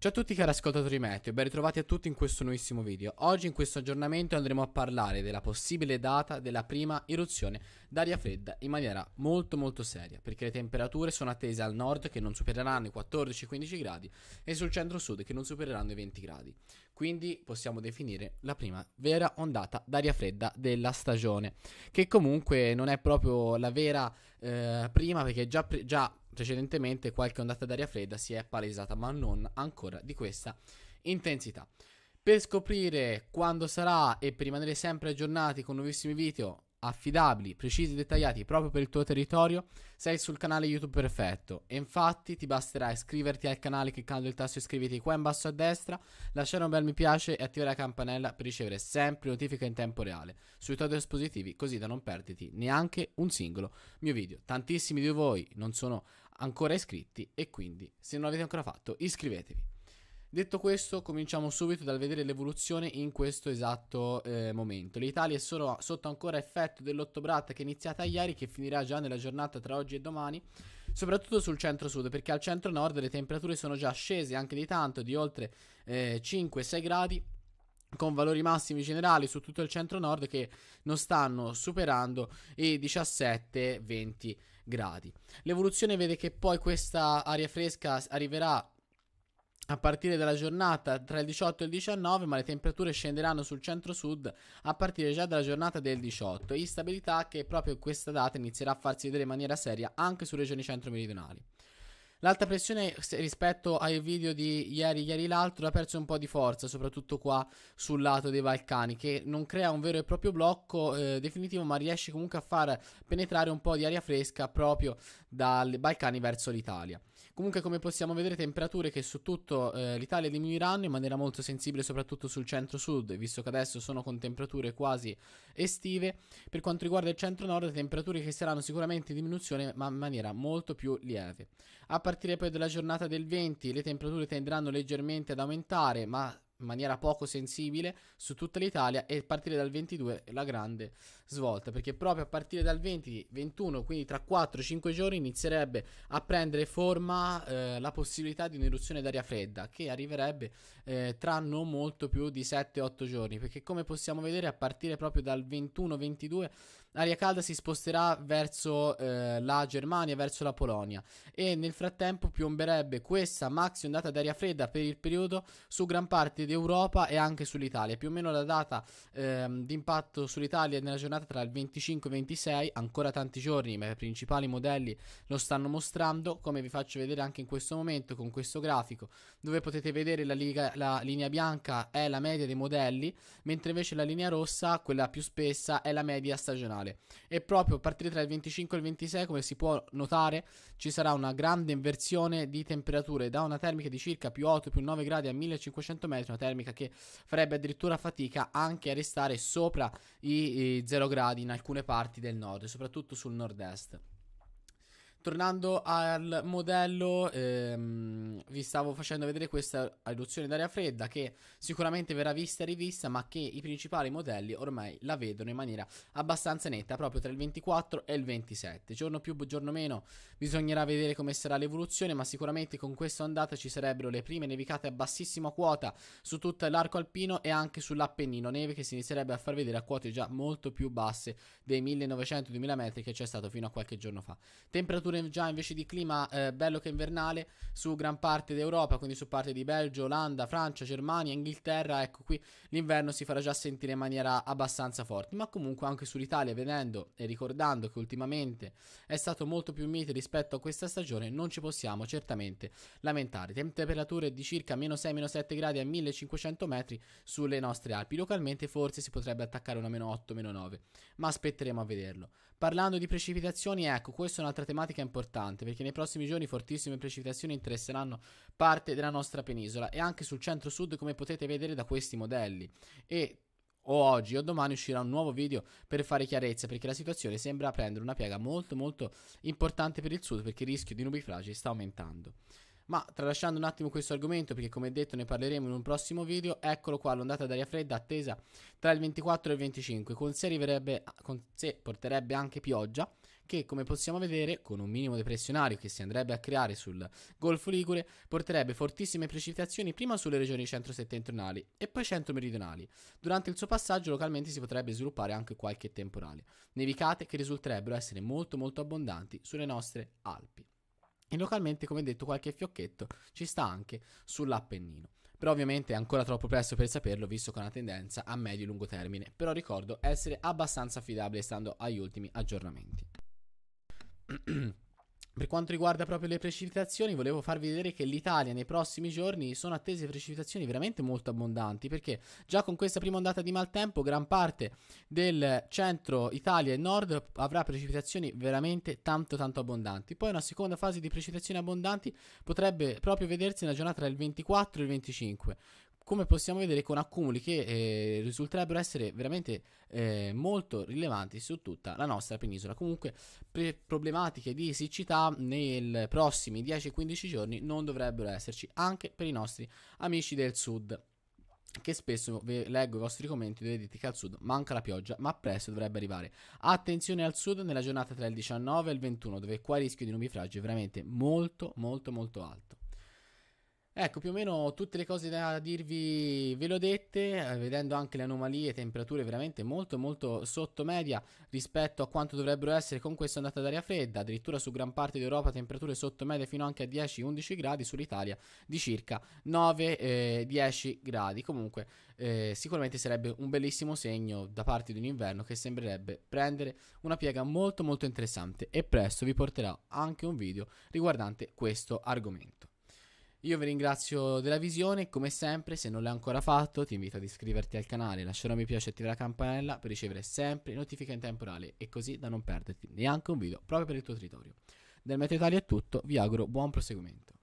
Ciao a tutti cari ascoltatori Meteo, ben ritrovati a tutti in questo nuovissimo video. Oggi in questo aggiornamento andremo a parlare della possibile data della prima eruzione d'aria fredda in maniera molto molto seria, perché le temperature sono attese al nord che non supereranno i 14-15 gradi e sul centro-sud che non supereranno i 20 gradi. Quindi possiamo definire la prima vera ondata d'aria fredda della stagione, che comunque non è proprio la vera eh, prima perché già, pre- già precedentemente qualche ondata d'aria fredda si è palesata, ma non ancora di questa intensità. Per scoprire quando sarà e per rimanere sempre aggiornati con nuovissimi video affidabili, precisi e dettagliati proprio per il tuo territorio, sei sul canale YouTube perfetto. E infatti ti basterà iscriverti al canale cliccando il tasto iscriviti qua in basso a destra, lasciare un bel mi piace e attivare la campanella per ricevere sempre notifiche in tempo reale sui tuoi dispositivi, così da non perderti neanche un singolo mio video. Tantissimi di voi non sono ancora iscritti e quindi se non l'avete ancora fatto iscrivetevi. Detto questo, cominciamo subito dal vedere l'evoluzione in questo esatto eh, momento. L'Italia è solo sotto ancora effetto dell'ottobrat che è iniziata ieri, che finirà già nella giornata tra oggi e domani, soprattutto sul centro-sud, perché al centro-nord le temperature sono già scese anche di tanto, di oltre eh, 5-6 gradi con valori massimi generali su tutto il centro nord che non stanno superando i 17-20 gradi. L'evoluzione vede che poi questa aria fresca arriverà a partire dalla giornata tra il 18 e il 19, ma le temperature scenderanno sul centro-sud a partire già dalla giornata del 18. Instabilità che proprio questa data inizierà a farsi vedere in maniera seria anche su regioni centro-meridionali. L'alta pressione rispetto ai video di ieri, ieri l'altro, ha perso un po' di forza, soprattutto qua sul lato dei Balcani, che non crea un vero e proprio blocco eh, definitivo, ma riesce comunque a far penetrare un po' di aria fresca proprio dai Balcani verso l'Italia. Comunque come possiamo vedere temperature che su tutto eh, l'Italia diminuiranno in maniera molto sensibile soprattutto sul centro-sud, visto che adesso sono con temperature quasi estive. Per quanto riguarda il centro-nord, temperature che saranno sicuramente in diminuzione ma in maniera molto più lieve. A partire poi dalla giornata del 20 le temperature tenderanno leggermente ad aumentare, ma in maniera poco sensibile su tutta l'Italia e partire dal 22 la grande svolta perché proprio a partire dal 20 21 quindi tra 4-5 giorni inizierebbe a prendere forma eh, la possibilità di un'eruzione d'aria fredda che arriverebbe eh, tra non molto più di 7-8 giorni perché come possiamo vedere a partire proprio dal 21-22 aria calda si sposterà verso eh, la Germania, verso la Polonia e nel frattempo piomberebbe questa maxi ondata d'aria fredda per il periodo su gran parte d'Europa e anche sull'Italia. Più o meno la data ehm, di impatto sull'Italia nella giornata tra il 25 e il 26, ancora tanti giorni, ma i principali modelli lo stanno mostrando, come vi faccio vedere anche in questo momento con questo grafico, dove potete vedere la, liga, la linea bianca è la media dei modelli, mentre invece la linea rossa, quella più spessa, è la media stagionale generale. E proprio a partire tra il 25 e il 26, come si può notare, ci sarà una grande inversione di temperature da una termica di circa più 8 più 9 gradi a 1500 metri, una termica che farebbe addirittura fatica anche a restare sopra i, i 0 gradi in alcune parti del nord, soprattutto sul nord-est. Tornando al modello, ehm, vi stavo facendo vedere questa riduzione d'aria fredda che sicuramente verrà vista e rivista, ma che i principali modelli ormai la vedono in maniera abbastanza netta, proprio tra il 24 e il 27. Giorno più, giorno meno, bisognerà vedere come sarà l'evoluzione, ma sicuramente con questa ondata ci sarebbero le prime nevicate a bassissima quota su tutto l'arco alpino e anche sull'Appennino, neve che si inizierebbe a far vedere a quote già molto più basse dei 1900-2000 metri che c'è stato fino a qualche giorno fa. Temperatura temperature già invece di clima eh, bello che invernale su gran parte d'Europa, quindi su parte di Belgio, Olanda, Francia, Germania, Inghilterra, ecco qui l'inverno si farà già sentire in maniera abbastanza forte, ma comunque anche sull'Italia vedendo e ricordando che ultimamente è stato molto più mite rispetto a questa stagione non ci possiamo certamente lamentare. Temperature di circa meno 6-7 gradi a 1500 metri sulle nostre Alpi, localmente forse si potrebbe attaccare una meno 8-9, ma aspetteremo a vederlo. Parlando di precipitazioni, ecco, questa è un'altra tematica importante perché nei prossimi giorni fortissime precipitazioni interesseranno parte della nostra penisola e anche sul centro-sud come potete vedere da questi modelli. E o oggi o domani uscirà un nuovo video per fare chiarezza perché la situazione sembra prendere una piega molto molto importante per il sud perché il rischio di nubifragi sta aumentando. Ma tralasciando un attimo questo argomento, perché come detto ne parleremo in un prossimo video, eccolo qua l'ondata d'aria fredda attesa tra il 24 e il 25, con sé, arriverebbe, con sé porterebbe anche pioggia, che come possiamo vedere, con un minimo depressionario che si andrebbe a creare sul Golfo Ligure, porterebbe fortissime precipitazioni prima sulle regioni centro-settentrionali e poi centro-meridionali. Durante il suo passaggio localmente si potrebbe sviluppare anche qualche temporale, nevicate che risulterebbero essere molto molto abbondanti sulle nostre Alpi. E localmente, come detto, qualche fiocchetto ci sta anche sull'Appennino. Però ovviamente è ancora troppo presto per saperlo, visto che è una tendenza a medio e lungo termine. Però ricordo essere abbastanza affidabile stando agli ultimi aggiornamenti. Per quanto riguarda proprio le precipitazioni, volevo farvi vedere che l'Italia nei prossimi giorni sono attese precipitazioni veramente molto abbondanti perché già con questa prima ondata di maltempo gran parte del centro Italia e nord avrà precipitazioni veramente tanto tanto abbondanti. Poi una seconda fase di precipitazioni abbondanti potrebbe proprio vedersi nella giornata tra il 24 e il 25 come possiamo vedere con accumuli che eh, risulterebbero essere veramente eh, molto rilevanti su tutta la nostra penisola. Comunque problematiche di siccità nei prossimi 10-15 giorni non dovrebbero esserci anche per i nostri amici del sud che spesso leggo i vostri commenti dove dite che al sud manca la pioggia, ma presto dovrebbe arrivare. Attenzione al sud nella giornata tra il 19 e il 21, dove qua il rischio di nubifragio è veramente molto, molto, molto alto. Ecco, più o meno tutte le cose da dirvi ve l'ho dette, eh, vedendo anche le anomalie, temperature veramente molto molto sotto media rispetto a quanto dovrebbero essere con questa ondata d'aria fredda, addirittura su gran parte d'Europa temperature sotto media fino anche a 10-11 gradi, sull'Italia di circa 9-10 eh, gradi. Comunque eh, sicuramente sarebbe un bellissimo segno da parte di un inverno che sembrerebbe prendere una piega molto molto interessante e presto vi porterò anche un video riguardante questo argomento. Io vi ringrazio della visione, e come sempre se non l'hai ancora fatto ti invito ad iscriverti al canale, lasciare un mi piace e attivare la campanella per ricevere sempre notifiche in tempo reale e così da non perderti neanche un video proprio per il tuo territorio. Del Meteo Italia è tutto, vi auguro buon proseguimento.